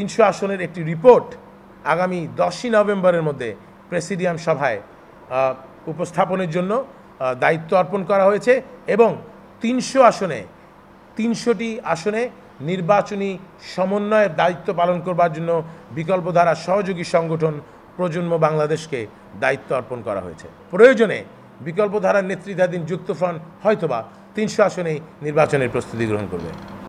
তিনশো আসনের একটি রিপোর্ট আগামী দশই নভেম্বরের মধ্যে প্রেসিডিয়াম সভায় উপস্থাপনের জন্য দায়িত্ব অর্পণ করা হয়েছে এবং তিনশো আসনে তিনশোটি আসনে নির্বাচনী সমন্বয়ের দায়িত্ব পালন করবার জন্য বিকল্পধারা সহযোগী সংগঠন প্রজন্ম বাংলাদেশকে দায়িত্ব অর্পণ করা হয়েছে প্রয়োজনে বিকল্পধারার নেতৃত্বাধীন যুক্তফ্রন্ট হয়তোবা তিনশো আসনেই নির্বাচনের প্রস্তুতি গ্রহণ করবে